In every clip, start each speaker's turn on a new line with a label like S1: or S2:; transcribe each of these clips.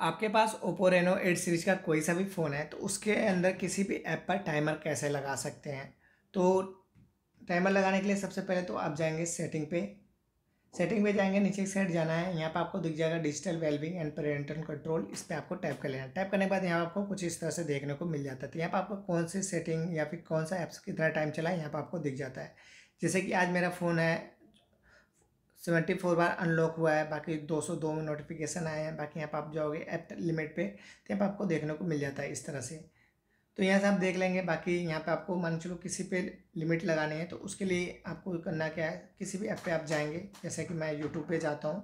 S1: आपके पास Oppo Reno eight series का कोई सा भी फ़ोन है तो उसके अंदर किसी भी ऐप पर टाइमर कैसे लगा सकते हैं तो टाइमर लगाने के लिए सबसे पहले तो आप जाएंगे सेटिंग पे सेटिंग पे जाएंगे नीचे एक साइड जाना है यहाँ पर आपको दिख जाएगा digital wellbeing and parental control इस पर आपको टाइप कर लेना टाइप करने के बाद यहाँ पर आपको कुछ इस तरह से देखने को मिल जाता है तो यहाँ पर आपको कौन सी सेटिंग या फिर कौन सा ऐप्स कितना टाइम चला है यहाँ पर आपको दिख जाता है जैसे कि आज मेरा फ़ोन है सेवेंटी फोर बार अनलॉक हुआ है बाकी दो सौ दो में नोटिफिकेशन आए हैं बाकी यहाँ पर आप जाओगे ऐप लिमिट पे तो यहाँ पर आपको देखने को मिल जाता है इस तरह से तो यहाँ से आप देख लेंगे बाकी यहाँ पे आपको मान चलो किसी पे लिमिट लगानी है तो उसके लिए आपको करना क्या है किसी भी ऐप पे आप जाएंगे जैसे कि मैं यूट्यूब पे जाता हूँ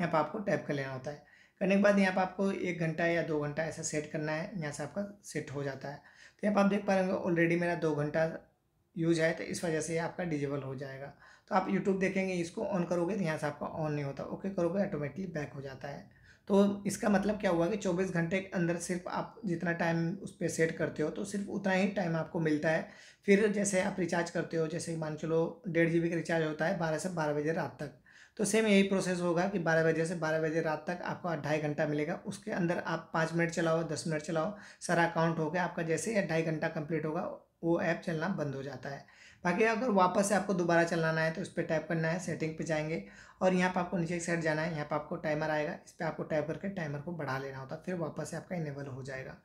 S1: यहाँ पर आपको टैप कर लेना होता है करने के बाद यहाँ पर आपको एक घंटा या दो घंटा ऐसा सेट करना है यहाँ से आपका सेट हो जाता है तो यहाँ पर आप देख पा रहे ऑलरेडी मेरा दो घंटा यूज है तो इस वजह से आपका डिजेबल हो जाएगा तो आप यूट्यूब देखेंगे इसको ऑन करोगे तो यहाँ से आपका ऑन नहीं होता ओके करोगे ऑटोमेटिकली बैक हो जाता है तो इसका मतलब क्या हुआ कि 24 घंटे के अंदर सिर्फ आप जितना टाइम उस पर सेट करते हो तो सिर्फ उतना ही टाइम आपको मिलता है फिर जैसे आप रिचार्ज करते हो जैसे मान चलो डेढ़ जी का रिचार्ज होता है बारह से बारह बजे रात तक तो सेम यही प्रोसेस होगा कि बारह बजे से बारह बजे रात तक आपको ढाई घंटा मिलेगा उसके अंदर आप पाँच मिनट चलाओ दस मिनट चलाओ सारा अकाउंट हो गया आपका जैसे ही ढाई घंटा कंप्लीट होगा वो ऐप चलना बंद हो जाता है बाकी अगर वापस से आपको दोबारा चलाना है तो उस पर टाइप करना है सेटिंग पे जाएंगे और यहाँ पर आपको नीचे एक साइड जाना है यहाँ पर आपको टाइमर आएगा इस पर आपको टाइप करके टाइमर को बढ़ा लेना होता है फिर वापस से आपका इनेबल हो जाएगा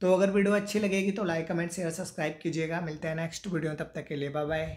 S1: तो अगर वीडियो अच्छी लगेगी तो लाइक कमेंट शेयर सब्सक्राइब कीजिएगा मिलते हैं नेक्स्ट वीडियो तब तक के लिए बाय बाय